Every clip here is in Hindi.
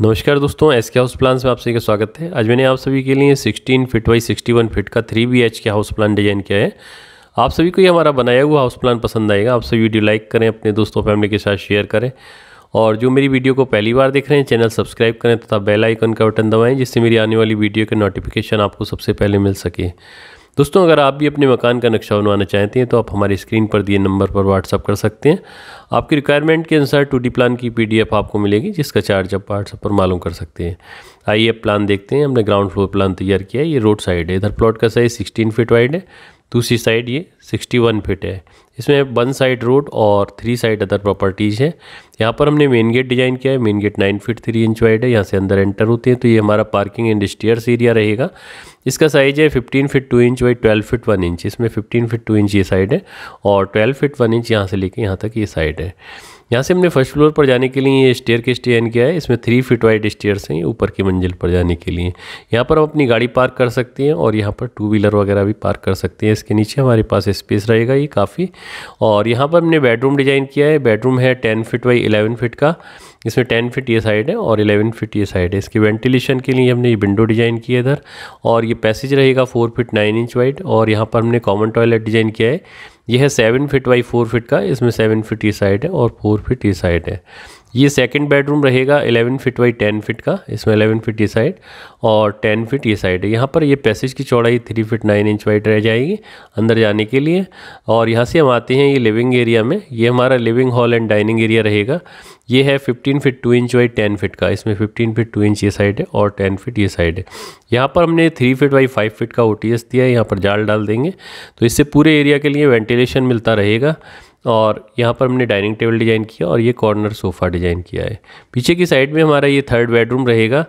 नमस्कार दोस्तों एस के हाउस प्लान्स में आप सभी का स्वागत है आज मैंने आप सभी के लिए 16 फिट बाई 61 फिट का 3 बी के हाउस प्लान डिजाइन किया है आप सभी को ये हमारा बनाया हुआ हाउस प्लान पसंद आएगा आप सभी वीडियो लाइक करें अपने दोस्तों फैमिली के साथ शेयर करें और जो मेरी वीडियो को पहली बार देख रहे हैं चैनल सब्सक्राइब करें तथा बेल आइकन का बटन दबाएँ जिससे मेरी आने वाली वीडियो के नोटिफिकेशन आपको सबसे पहले मिल सके दोस्तों अगर आप भी अपने मकान का नक्शा बनवाना चाहते हैं तो आप हमारी स्क्रीन पर दिए नंबर पर व्हाट्सअप कर सकते हैं आपकी रिक्वायरमेंट के अनुसार टू डी प्लान की पी आपको मिलेगी जिसका चार्ज आप व्हाट्सअप पर मालूम कर सकते हैं आइए प्लान देखते हैं हमने ग्राउंड फ्लोर प्लान तैयार किया है ये रोड साइड है इधर प्लॉट का साइज सिक्सटीन फीट वाइड है दूसरी साइड ये 61 फीट है इसमें वन साइड रोड और थ्री साइड अदर प्रॉपर्टीज़ है यहाँ पर हमने मेन गेट डिज़ाइन किया है main gate nine feet three inch wide है यहाँ से अंदर एंटर होते हैं तो ये हमारा पार्किंग एंड स्टेयर्स एरिया रहेगा इसका साइज़ है fifteen feet two inch by twelve feet one inch इसमें फिफ्टीन फीट टू इंच ये साइड है और ट्वेल्व फीट वन इंच यहाँ से लेके यहाँ तक ये साइड है यहाँ से हमने फर्स्ट फ्लोर पर जाने के लिए ये स्टेयर के स्टेन किया है इसमें थ्री फीट वाइड स्टेयर्स हैं ऊपर की मंजिल पर जाने के लिए यहाँ पर हम अपनी गाड़ी पार्क कर सकते हैं और यहाँ पर टू व्हीलर वगैरह भी पार्क कर सकते हैं इसके नीचे हमारे पास स्पेस रहेगा ये काफ़ी और यहाँ पर हमने बेडरूम डिज़ाइन किया है बेडरूम है ten feet by eleven feet का इसमें टेन फिट ये साइड है और इलेवन फिट ये साइड है इसके वेंटिलेशन के लिए हमने ये विंडो डिज़ाइन किया इधर और ये पैसेज रहेगा four feet nine inch wide और यहाँ पर हमने कॉमन टॉयलेट डिज़ाइन किया है यह है seven feet by four feet का इसमें सेवन फिट ई साइड है और फोर फिट ई साइड है ये सेकंड बेडरूम रहेगा 11 फीट बाई 10 फीट का इसमें 11 फीट ये साइड और 10 फीट ये साइड है यहाँ पर ये पैसेज की चौड़ाई 3 फीट 9 इंच वाइड रह जाएगी अंदर जाने के लिए और यहाँ से हम आते हैं ये लिविंग एरिया में ये हमारा living hall and dining area रहेगा ये है 15 फीट 2 इंच वाई 10 फीट का इसमें 15 फीट 2 इंच ये साइड है और 10 फीट ये साइड है यहाँ पर हमने 3 फीट बाई 5 फीट का ओ दिया है यहाँ पर जाल डाल देंगे तो इससे पूरे एरिया के लिए वेंटिलेशन मिलता रहेगा और यहाँ पर हमने डाइनिंग टेबल डिज़ाइन किया और ये कॉर्नर सोफ़ा डिज़ाइन किया है पीछे की साइड में हमारा ये थर्ड बेडरूम रहेगा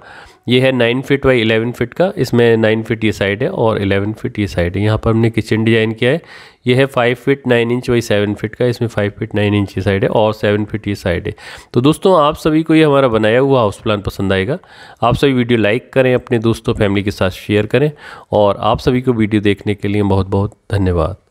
ये है nine feet by eleven feet का इसमें नाइन फिट ये साइड है और इलेवन फिट ये साइड है यहाँ पर हमने किचन डिज़ाइन किया है ये है five feet nine inch by seven feet का इसमें फाइव फिट नाइन इंच ये साइड है और सेवन फिट ये साइड है तो दोस्तों आप सभी को ये हमारा बनाया हुआ हाउस प्लान पसंद आएगा आप सभी वीडियो लाइक करें अपने दोस्तों फैमिली के साथ शेयर करें और आप सभी को वीडियो देखने के लिए बहुत बहुत धन्यवाद